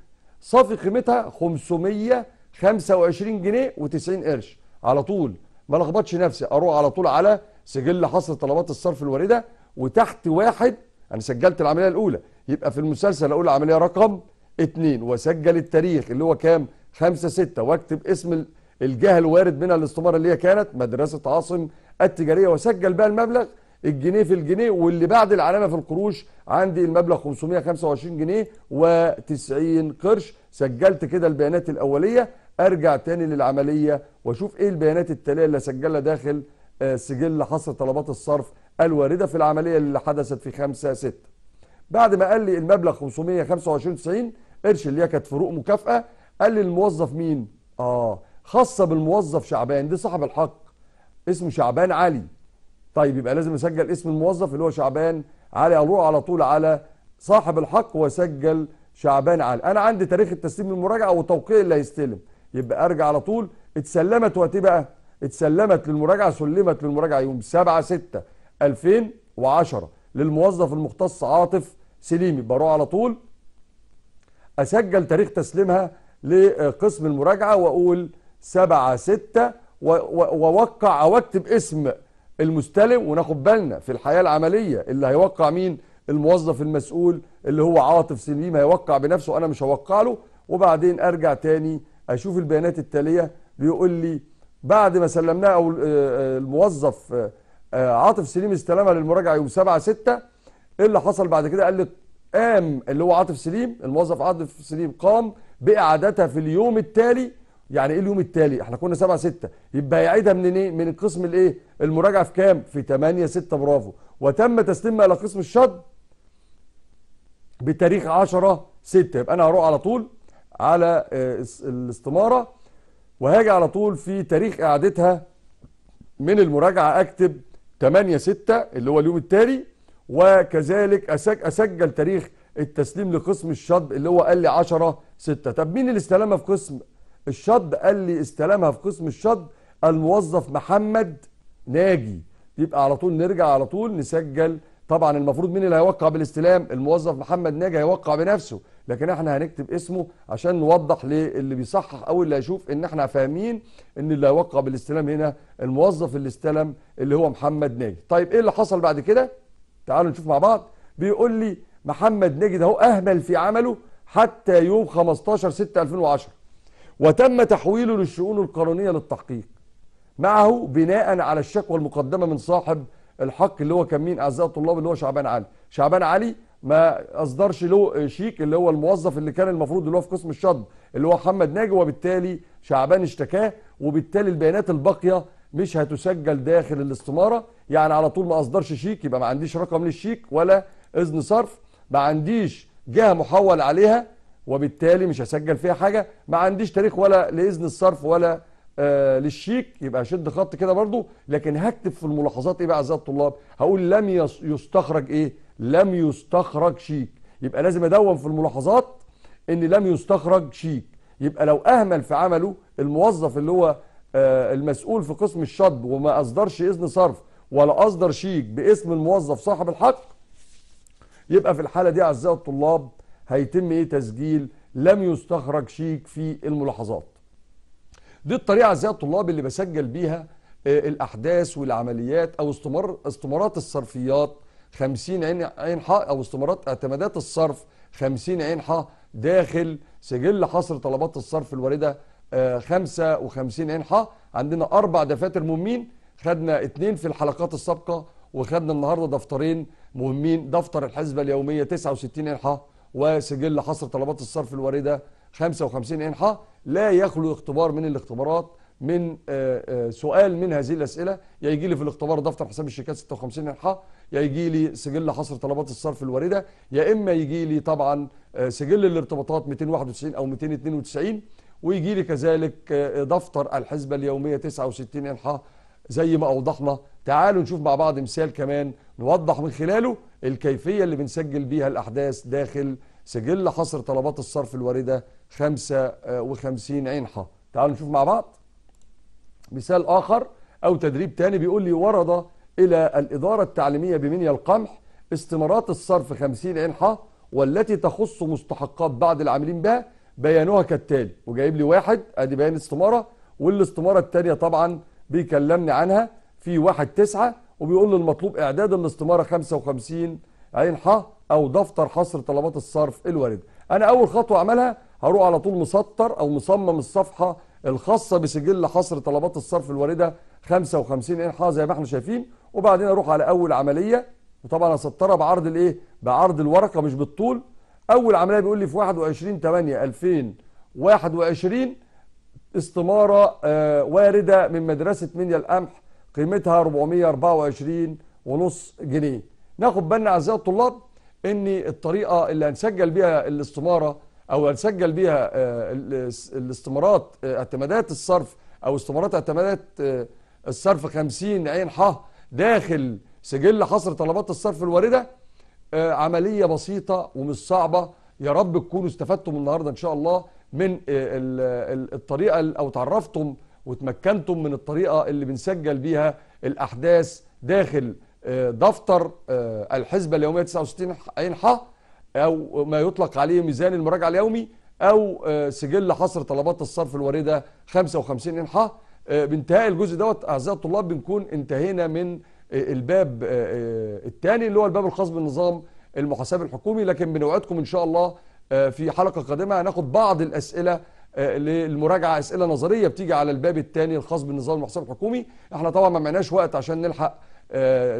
صافي قيمتها 525 جنيه و90 قرش على طول ما لخبطش نفسي اروح على طول على سجل حصر طلبات الصرف الوارده وتحت واحد انا سجلت العمليه الاولى يبقى في المسلسل اقول العمليه رقم 2 واسجل التاريخ اللي هو كام خمسة ستة واكتب اسم الجهه الوارد منها الاستماره اللي هي كانت مدرسه عاصم التجاريه واسجل بقى المبلغ الجنيه في الجنيه واللي بعد العلامه في القروش عندي المبلغ 525 جنيه و90 قرش سجلت كده البيانات الاوليه ارجع تاني للعمليه واشوف ايه البيانات التاليه اللي سجلها داخل آه، سجل حصر طلبات الصرف الواردة في العملية اللي حدثت في 5 6 بعد ما قال لي المبلغ 525 90 قرش اللي هي كانت فروق مكافأة قال لي الموظف مين اه خاصة بالموظف شعبان دي صاحب الحق اسمه شعبان علي طيب يبقى لازم اسجل اسم الموظف اللي هو شعبان علي اروح على طول على صاحب الحق واسجل شعبان علي انا عندي تاريخ التسليم للمراجعه وتوقيع اللي هيستلم يبقى ارجع على طول اتسلمت وقت إيه بقى اتسلمت للمراجعه سلمت للمراجعه يوم 7 6 2010 للموظف المختص عاطف سليمي بروح على طول اسجل تاريخ تسليمها لقسم المراجعه واقول 7 6 واوقع او اكتب اسم المستلم وناخد بالنا في الحياه العمليه اللي هيوقع مين الموظف المسؤول اللي هو عاطف سليم هيوقع بنفسه انا مش هوقع له وبعدين ارجع تاني اشوف البيانات التاليه بيقول لي بعد ما سلمناها او آه، الموظف آه، عاطف سليم استلمها للمراجعه يوم 7 6 ايه اللي حصل بعد كده قال لي قام اللي هو عاطف سليم الموظف عاطف سليم قام باعادتها في اليوم التالي يعني ايه اليوم التالي احنا كنا 7 6 يبقى هيعيدها منين ايه من القسم الايه المراجعه في كام في 8 6 برافو وتم تسليمها الى قسم الشد بتاريخ 10 6 يبقى انا هروح على طول على آه، الاستماره وهاجي على طول في تاريخ اعادتها من المراجعه اكتب 8 6 اللي هو اليوم التالي وكذلك اسجل تاريخ التسليم لقسم الشطب اللي هو قال لي 10 6 طب مين اللي استلمها في قسم الشطب قال لي استلمها في قسم الشطب الموظف محمد ناجي يبقى على طول نرجع على طول نسجل طبعا المفروض مين اللي هيوقع بالاستلام الموظف محمد ناجي هيوقع بنفسه لكن احنا هنكتب اسمه عشان نوضح للي بيصحح او اللي هيشوف ان احنا فاهمين ان اللي هيوقع بالاستلام هنا الموظف اللي استلم اللي هو محمد ناجي طيب ايه اللي حصل بعد كده تعالوا نشوف مع بعض بيقول لي محمد ناجي ده هو اهمل في عمله حتى يوم 15 6 2010 وتم تحويله للشؤون القانونيه للتحقيق معه بناء على الشكوى المقدمه من صاحب الحق اللي هو كان مين اعزائي الطلاب اللي هو شعبان علي شعبان علي ما اصدرش له شيك اللي هو الموظف اللي كان المفروض اللي هو في قسم الشطب اللي هو محمد ناجي وبالتالي شعبان اشتكاه وبالتالي البيانات الباقيه مش هتسجل داخل الاستماره يعني على طول ما اصدرش شيك يبقى ما عنديش رقم للشيك ولا اذن صرف ما عنديش جهه محول عليها وبالتالي مش هسجل فيها حاجه ما عنديش تاريخ ولا لاذن الصرف ولا آه للشيك يبقى شد خط كده برضو لكن هكتب في الملاحظات ايه بقى اعزائي الطلاب هقول لم يستخرج ايه لم يستخرج شيك يبقى لازم ادون في الملاحظات ان لم يستخرج شيك يبقى لو اهمل في عمله الموظف اللي هو آه، المسؤول في قسم الشطب وما اصدرش اذن صرف ولا اصدر شيك باسم الموظف صاحب الحق يبقى في الحاله دي اعزائي الطلاب هيتم ايه تسجيل لم يستخرج شيك في الملاحظات دي الطريقه اعزائي الطلاب اللي بسجل بيها آه، الاحداث والعمليات او استمر استمارات الصرفيات 50 عين عين حق او استمارات اعتمادات الصرف 50 عين حق داخل سجل حصر طلبات الصرف الوارده 55 عين حق عندنا اربع دفاتر مهمين خدنا اثنين في الحلقات السابقه وخدنا النهارده دفترين مهمين دفتر الحسبه اليوميه 69 عين حق وسجل حصر طلبات الصرف الوارده 55 عين حق لا يخلو اختبار من الاختبارات من آه، آه، سؤال من هذه الاسئله يا يجي لي في الاختبار دفتر حساب الشيكات 56 ح يا يجي لي سجل حصر طلبات الصرف الوارده يا اما يجي لي طبعا آه، سجل الارتباطات 291 او 292 ويجي لي كذلك دفتر الحسبه اليوميه 69 ح زي ما اوضحنا تعالوا نشوف مع بعض مثال كمان نوضح من خلاله الكيفيه اللي بنسجل بيها الاحداث داخل سجل حصر طلبات الصرف الوارده 55 ح تعالوا نشوف مع بعض مثال آخر أو تدريب تاني بيقول لي ورد إلى الإدارة التعليمية بمنيا القمح استمارات الصرف 50 عين والتي تخص مستحقات بعض العاملين بها بيانها كالتالي وجايب لي واحد ادي بيان استماره والاستماره الثانيه طبعا بيكلمني عنها في واحد تسعة وبيقول لي المطلوب اعداد الاستماره 55 عين او دفتر حصر طلبات الصرف الوارده انا اول خطوه اعملها هروح على طول مسطر او مصمم الصفحه الخاصه بسجل حصر طلبات الصرف الوارده 55 انحاء إيه، زي ما احنا شايفين وبعدين اروح على اول عمليه وطبعا هسطرها بعرض الايه بعرض الورقه مش بالطول اول عمليه بيقول لي في 21 8 2021 استماره آه وارده من مدرسه منيا القمح قيمتها 424 ونص جنيه ناخد بالنا اعزائي الطلاب ان الطريقه اللي هنسجل بيها الاستماره او هنسجل بيها آه، الاستمارات آه، اعتمادات الصرف او استمارات اعتمادات آه، الصرف 50 عين ح داخل سجل حصر طلبات الصرف الوارده عمليه بسيطه ومش صعبه يا رب تكونوا استفدتم النهارده ان شاء الله من الطريقه او تعرفتم وتمكنتم من الطريقه اللي بنسجل بيها الاحداث داخل دفتر الحزبه اليوميه 69 عين ح او ما يطلق عليه ميزان المراجعة اليومي او آه، سجل حصر طلبات الصرف الوارده 55 انحاء آه، بانتهاء الجزء دوت اعزائي الطلاب بنكون انتهينا من آه، الباب الثاني اللي هو الباب الخاص بالنظام المحاسبي الحكومي لكن بنوعدكم ان شاء الله في حلقه قادمه هناخد بعض الاسئله للمراجعه اسئله نظريه بتيجي على الباب الثاني الخاص بالنظام المحاسبي الحكومي احنا طبعا ما معناش وقت عشان نلحق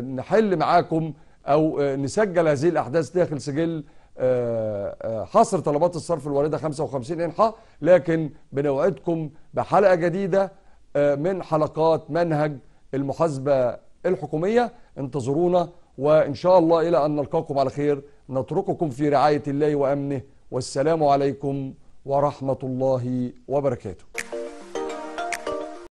نحل معاكم او نسجل هذه الاحداث داخل سجل آه، آه، حصر طلبات الصرف الواردة 55 إنحاء لكن بنوعدكم بحلقة جديدة آه، من حلقات منهج المحاسبة الحكومية انتظرونا وإن شاء الله إلى أن نلقاكم على خير نترككم في رعاية الله وأمنه والسلام عليكم ورحمة الله وبركاته